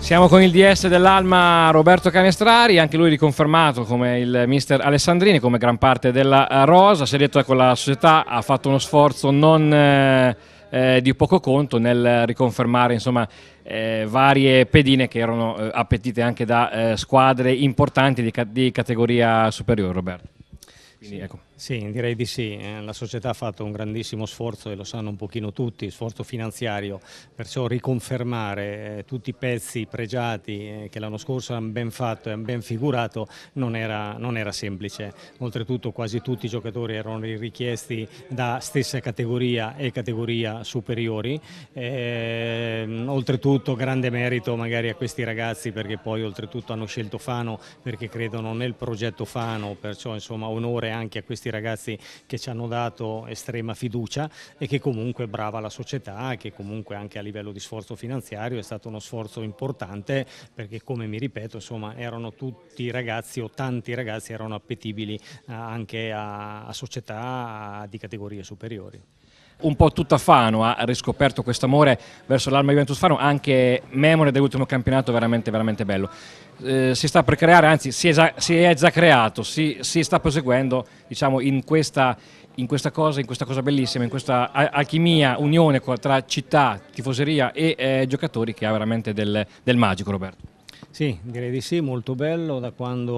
Siamo con il DS dell'Alma Roberto Canestrari, anche lui riconfermato come il mister Alessandrini, come gran parte della rosa. Si è detto che ecco, la società ha fatto uno sforzo non... Eh, eh, di poco conto nel riconfermare insomma, eh, varie pedine che erano eh, appetite anche da eh, squadre importanti di, ca di, categoria superiore, Roberto. Quindi, sì. ecco. Sì, direi di sì. Eh, la società ha fatto un grandissimo sforzo, e lo sanno un pochino tutti, sforzo finanziario, perciò riconfermare eh, tutti i pezzi pregiati eh, che l'anno scorso hanno ben fatto e hanno ben figurato non era, non era, semplice. Oltretutto quasi tutti i giocatori erano richiesti da stessa categoria e categoria superiori. E, ehm, oltretutto grande merito magari a questi ragazzi perché poi oltretutto hanno scelto Fano perché credono nel progetto Fano, perciò insomma onore anche a questi questi ragazzi che ci hanno dato estrema fiducia e che comunque brava la società, che comunque anche a livello di sforzo finanziario è stato uno sforzo importante perché come mi ripeto insomma erano tutti ragazzi o tanti ragazzi erano appetibili eh, anche a, a società di categorie superiori un po' tutta Fano ha riscoperto questo amore verso l'Alma Juventus Fano, anche memore dell'ultimo campionato veramente, veramente bello. Eh, si sta per creare, anzi si è già, si è già creato, si, si, sta proseguendo diciamo, in, questa, in, questa, cosa, in questa cosa bellissima, in questa alchimia, unione tra città, tifoseria e eh, giocatori che ha veramente del, del magico Roberto. Sì, direi di sì, molto bello, da,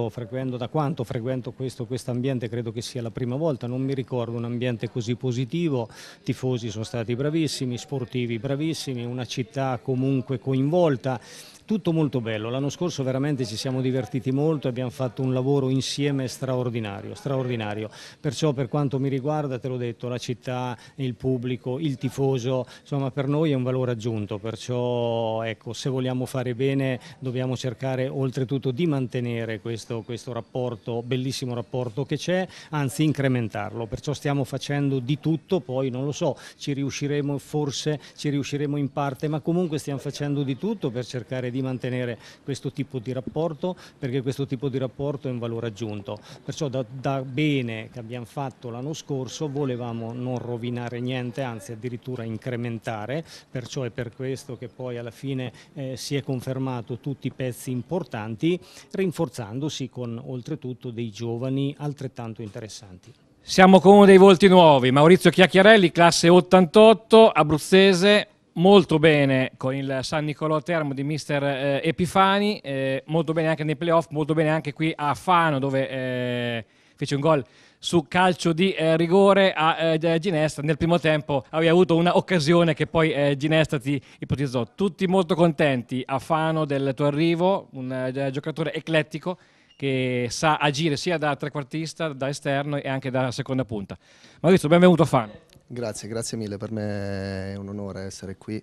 frequento, da quanto frequento questo quest ambiente credo che sia la prima volta, non mi ricordo un ambiente così positivo, tifosi sono stati bravissimi, sportivi bravissimi, una città comunque coinvolta tutto molto bello, l'anno scorso veramente ci siamo divertiti molto, e abbiamo fatto un lavoro insieme straordinario, straordinario, perciò per quanto mi riguarda, te l'ho detto, la città, il pubblico, il tifoso, insomma per noi è un valore aggiunto, perciò ecco, se vogliamo fare bene dobbiamo cercare oltretutto di mantenere questo, questo rapporto, bellissimo rapporto che c'è, anzi incrementarlo, perciò stiamo facendo di tutto, poi non lo so, ci riusciremo forse, ci riusciremo in parte, ma comunque stiamo facendo di tutto per cercare di di mantenere questo tipo di rapporto perché questo tipo di rapporto è un valore aggiunto. Perciò da, da bene che abbiamo fatto l'anno scorso volevamo non rovinare niente, anzi addirittura incrementare, perciò è per questo che poi alla fine eh, si è confermato tutti i pezzi importanti, rinforzandosi con oltretutto dei giovani altrettanto interessanti. Siamo con uno dei volti nuovi, Maurizio Chiacchiarelli, classe 88, abruzzese, molto bene con il San Nicolò Termo di mister eh, Epifani, eh, molto bene anche nei playoff, molto bene anche qui a Fano dove eh, fece un gol su calcio di eh, rigore a eh, Ginestra. Nel primo tempo avevi avuto un'occasione che poi eh, Ginestra ti ipotizzò. Tutti molto contenti a Fano del tuo arrivo, un giocatore eclettico che sa agire sia da trequartista, da esterno e anche da seconda punta. Maurizio, benvenuto a Fano. Grazie, grazie mille, per me è un onore essere qui,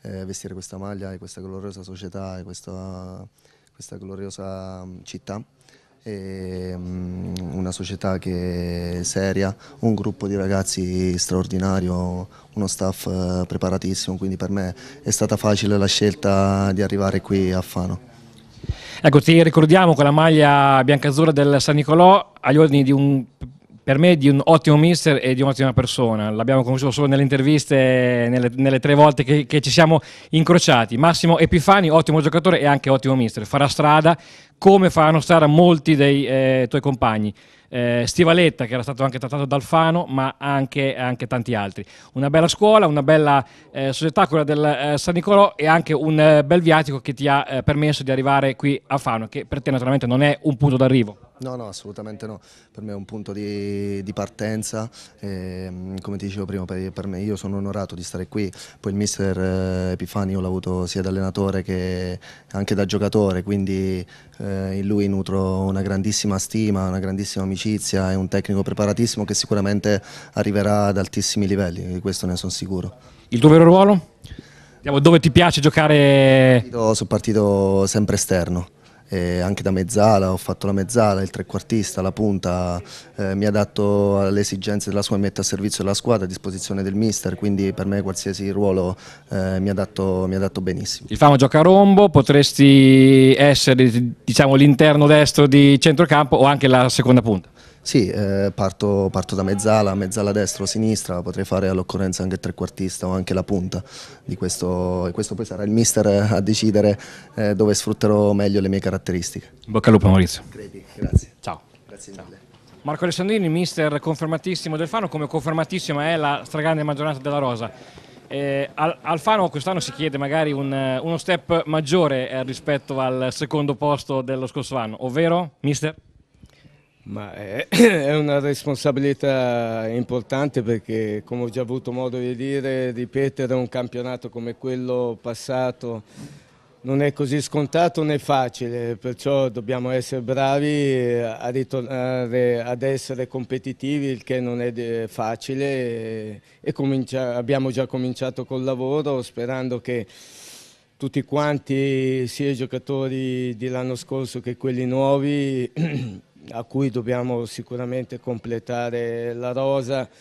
eh, vestire questa maglia e questa gloriosa società e questa, questa gloriosa mm, città. E, um, una società che è seria, un gruppo di ragazzi straordinario, uno staff eh, preparatissimo, quindi per me è stata facile la scelta di arrivare qui a Fano. Ecco, ti ricordiamo con la maglia biancazzurra del San Nicolò agli ordini di un per me è di un ottimo mister e di un'ottima persona. L'abbiamo conosciuto solo nelle interviste, nelle, nelle tre volte che, che, ci siamo incrociati. Massimo Epifani, ottimo giocatore e anche ottimo mister. Farà strada come faranno stare molti dei eh, tuoi compagni. Eh, Stivaletta, che era stato anche trattato da Alfano, ma anche, anche, tanti altri. Una bella scuola, una bella eh, società, quella del eh, San Nicolò, e anche un eh, bel viatico che ti ha eh, permesso di arrivare qui a Fano, che per te naturalmente non è un punto d'arrivo. No, no, assolutamente no. Per me è un punto di, di partenza. E, ehm, come ti dicevo prima, per, per, me io sono onorato di stare qui. Poi il mister Epifani io l'ho avuto sia da allenatore che anche da giocatore, quindi eh, eh, in lui nutro una grandissima stima, una grandissima amicizia, è un tecnico preparatissimo che sicuramente arriverà ad altissimi livelli, di questo ne sono sicuro. Il tuo vero ruolo? Dove ti piace giocare? Io sono partito sempre esterno, eh, anche da mezzala, ho fatto la mezzala, il trequartista, la punta, eh, mi adatto alle esigenze della squadra, mi metto a servizio della squadra, a disposizione del mister, quindi per me qualsiasi ruolo eh, mi, adatto, mi adatto benissimo. Il famo gioca a rombo, potresti essere diciamo, l'interno destro di centrocampo o anche la seconda punta? Sì, eh, parto, parto, da mezzala, mezzala destra o sinistra, potrei fare all'occorrenza anche trequartista o anche la punta di questo, e questo poi sarà il mister a decidere eh, dove sfrutterò meglio le mie caratteristiche. Bocca al lupo Maurizio. Credi, grazie. Ciao. Grazie mille. Marco Alessandrini, mister confermatissimo del Fano, come confermatissima è la stragrande maggioranza della Rosa. Eh, al, Alfano quest'anno si chiede magari un, uno step maggiore eh, rispetto al secondo posto dello scorso anno, ovvero, mister? Ma è, è una responsabilità importante perché, come ho già avuto modo di dire, ripetere un campionato come quello passato non è così scontato né facile, perciò dobbiamo essere bravi a ritornare ad essere competitivi, il che non è eh, facile e, e comincia, abbiamo già cominciato col lavoro sperando che tutti quanti, sia i giocatori dell'anno scorso che quelli nuovi, a cui dobbiamo sicuramente completare la rosa, eh,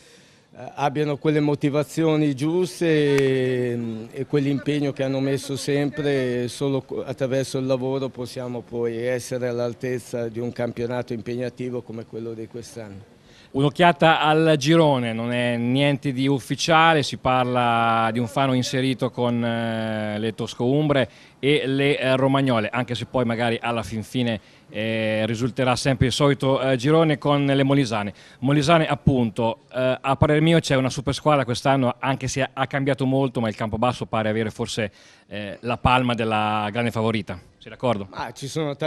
abbiano quelle motivazioni giuste e, e quell'impegno che hanno messo sempre, solo attraverso il lavoro possiamo poi essere all'altezza di un campionato impegnativo come quello di quest'anno. Un'occhiata al girone, non è niente di ufficiale, si parla di un fano inserito con eh, le Tosco-Umbre e le eh, Romagnole, anche se poi magari alla fin fine eh, risulterà sempre il solito eh, girone con le Molisane. Molisane appunto, eh, a parer mio c'è una super squadra quest'anno, anche se ha cambiato molto, ma il campo basso pare avere forse eh, la palma della grande favorita. Sei d'accordo? Ah,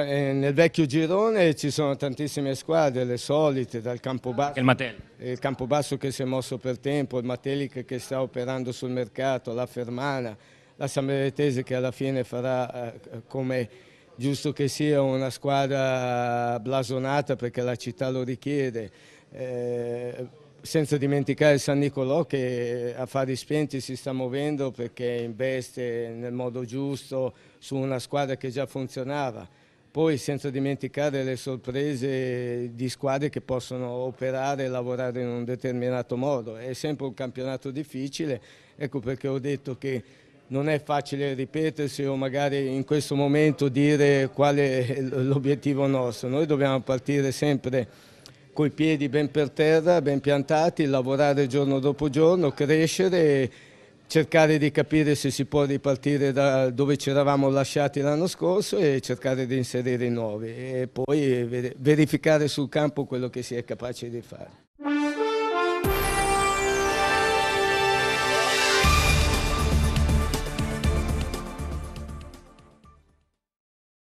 eh, nel vecchio girone ci sono tantissime squadre, le solite, dal Campobasso, il, il Campobasso che si è mosso per tempo, il Matelli che, sta operando sul mercato, la Fermana, la Sammaritese che alla fine farà eh, come giusto che sia una squadra blasonata perché la città lo richiede. Eh, senza dimenticare San Nicolò che a fari spenti si sta muovendo perché investe nel modo giusto su una squadra che già funzionava. Poi senza dimenticare le sorprese di squadre che possono operare e lavorare in un determinato modo. È sempre un campionato difficile, ecco perché ho detto che non è facile ripetersi o magari in questo momento dire qual è l'obiettivo nostro. Noi dobbiamo partire sempre coi piedi ben per terra, ben piantati, lavorare giorno dopo giorno, crescere cercare di capire se si può ripartire da dove ci eravamo lasciati l'anno scorso e cercare di inserire i nuovi e poi verificare sul campo quello che si è capace di fare.